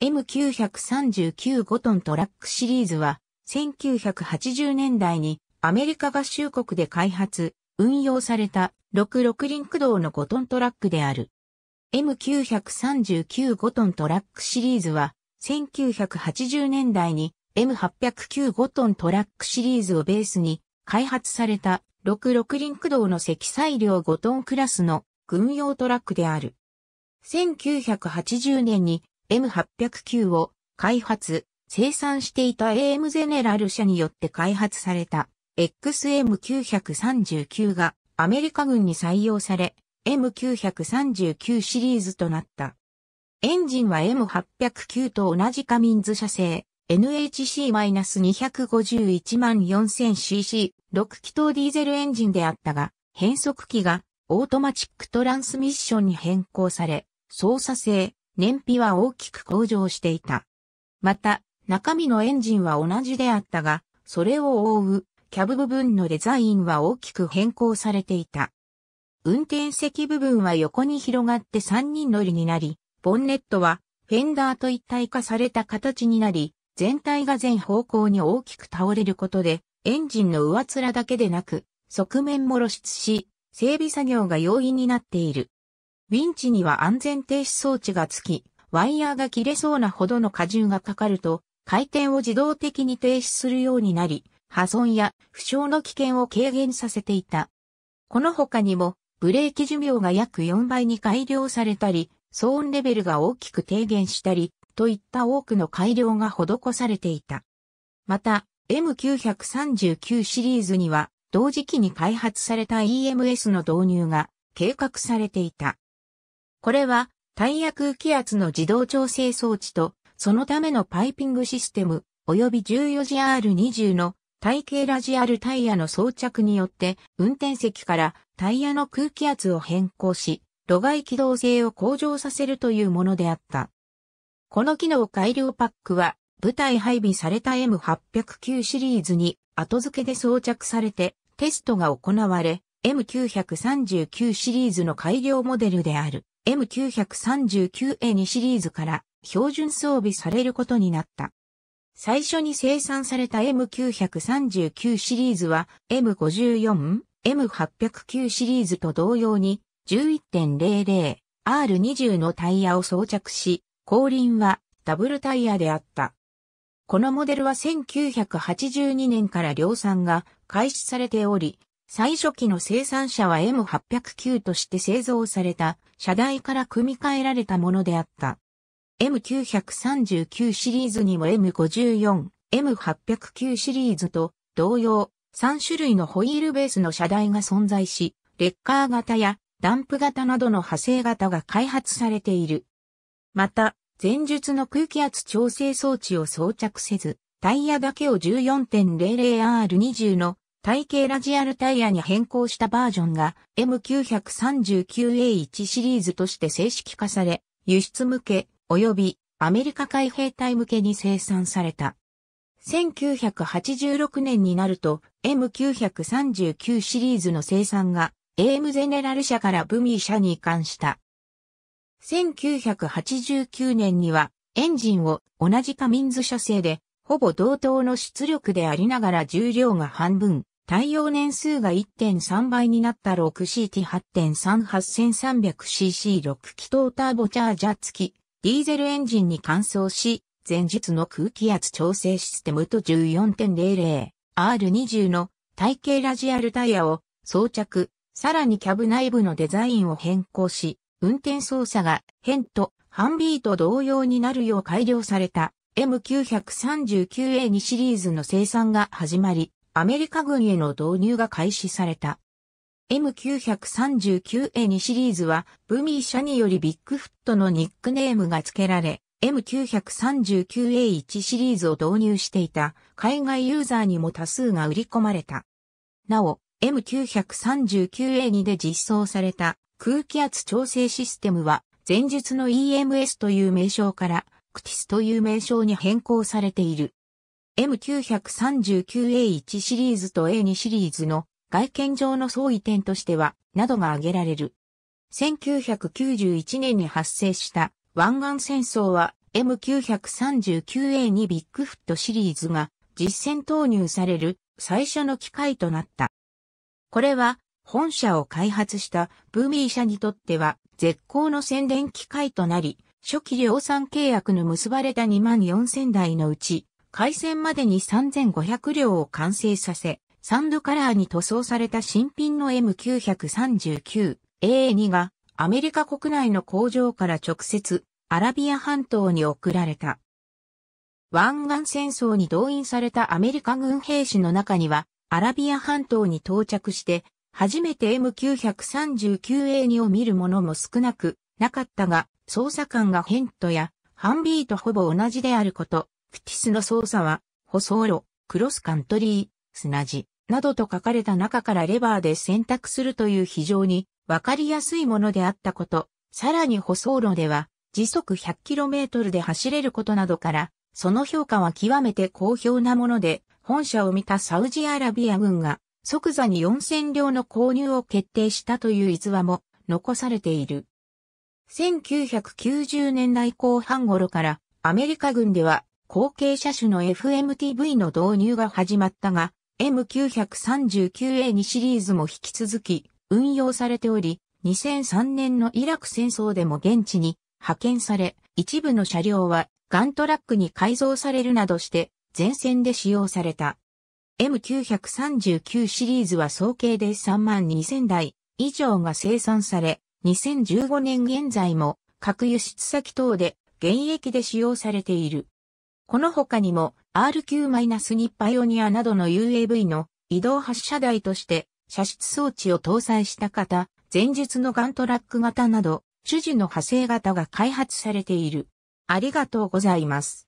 M939 5トントラックシリーズは、1980年代にアメリカ合衆国で開発、運用された66輪駆動の5トントラックである。M939 5トントラックシリーズは、1980年代に M809 5トントラックシリーズをベースに開発された66輪駆動の積載量5トンクラスの軍用トラックである。1980年に M809 を開発、生産していた AM ゼネラル社によって開発された XM939 がアメリカ軍に採用され M939 シリーズとなった。エンジンは M809 と同じカミンズ社製 NHC-2514000cc 6気筒ディーゼルエンジンであったが変速機がオートマチックトランスミッションに変更され操作性、燃費は大きく向上していた。また、中身のエンジンは同じであったが、それを覆うキャブ部分のデザインは大きく変更されていた。運転席部分は横に広がって3人乗りになり、ボンネットはフェンダーと一体化された形になり、全体が全方向に大きく倒れることで、エンジンの上面だけでなく、側面も露出し、整備作業が容易になっている。ウィンチには安全停止装置がつき、ワイヤーが切れそうなほどの荷重がかかると、回転を自動的に停止するようになり、破損や負傷の危険を軽減させていた。この他にも、ブレーキ寿命が約4倍に改良されたり、騒音レベルが大きく低減したり、といった多くの改良が施されていた。また、M939 シリーズには、同時期に開発された EMS の導入が計画されていた。これはタイヤ空気圧の自動調整装置とそのためのパイピングシステム及び 14GR20 の体系ラジアルタイヤの装着によって運転席からタイヤの空気圧を変更し、路外機動性を向上させるというものであった。この機能改良パックは部隊配備された M809 シリーズに後付けで装着されてテストが行われ M939 シリーズの改良モデルである。M939A2 シリーズから標準装備されることになった。最初に生産された M939 シリーズは M54、M809 シリーズと同様に 11.00R20 のタイヤを装着し、後輪はダブルタイヤであった。このモデルは1982年から量産が開始されており、最初期の生産車は M809 として製造された車台から組み替えられたものであった。M939 シリーズにも M54、M809 シリーズと同様3種類のホイールベースの車台が存在し、レッカー型やダンプ型などの派生型が開発されている。また、前述の空気圧調整装置を装着せず、タイヤだけを 14.00R20 の体型ラジアルタイヤに変更したバージョンが M939A1 シリーズとして正式化され、輸出向け及びアメリカ海兵隊向けに生産された。1986年になると M939 シリーズの生産が AM ゼネラル社からブミー社に移管した。1989年にはエンジンを同じカミンズ社製でほぼ同等の出力でありながら重量が半分、耐用年数が1.3倍になった 6CT8.38300cc6 気筒ターボチャージャー付き、ディーゼルエンジンに換装し、前日の空気圧調整システムと 14.00R20 の体型ラジアルタイヤを装着、さらにキャブ内部のデザインを変更し、運転操作が変とハンビーと同様になるよう改良された M939A2 シリーズの生産が始まり、アメリカ軍への導入が開始された。M939A2 シリーズは、ブミー社によりビッグフットのニックネームが付けられ、M939A1 シリーズを導入していた海外ユーザーにも多数が売り込まれた。なお、M939A2 で実装された空気圧調整システムは、前述の EMS という名称から、クティスという名称に変更されている。M939A1 シリーズと A2 シリーズの外見上の相違点としては、などが挙げられる。1991年に発生した湾岸戦争は M939A2 ビッグフットシリーズが実戦投入される最初の機会となった。これは本社を開発したブーミー社にとっては絶好の宣伝機会となり、初期量産契約の結ばれた2万4000台のうち開戦までに3500両を完成させ、サンドカラーに塗装された新品の M939A2 がアメリカ国内の工場から直接アラビア半島に送られた。湾岸戦争に動員されたアメリカ軍兵士の中にはアラビア半島に到着して初めて M939A2 を見る者も少なくなかったが捜査官がヘントやハンビーとほぼ同じであること、クティスの操作は、舗装路、クロスカントリー、砂地、などと書かれた中からレバーで選択するという非常にわかりやすいものであったこと、さらに舗装路では時速 100km で走れることなどから、その評価は極めて好評なもので、本社を見たサウジアラビア軍が即座に4000両の購入を決定したという逸話も残されている。1990年代後半頃からアメリカ軍では後継車種の FMTV の導入が始まったが、M939A 2シリーズも引き続き運用されており、2003年のイラク戦争でも現地に派遣され、一部の車両はガントラックに改造されるなどして前線で使用された。M939 シリーズは総計で3万2000台以上が生産され、2015年現在も各輸出先等で現役で使用されている。この他にも RQ-2 パイオニアなどの UAV の移動発射台として射出装置を搭載した型、前述のガントラック型など、主事の派生型が開発されている。ありがとうございます。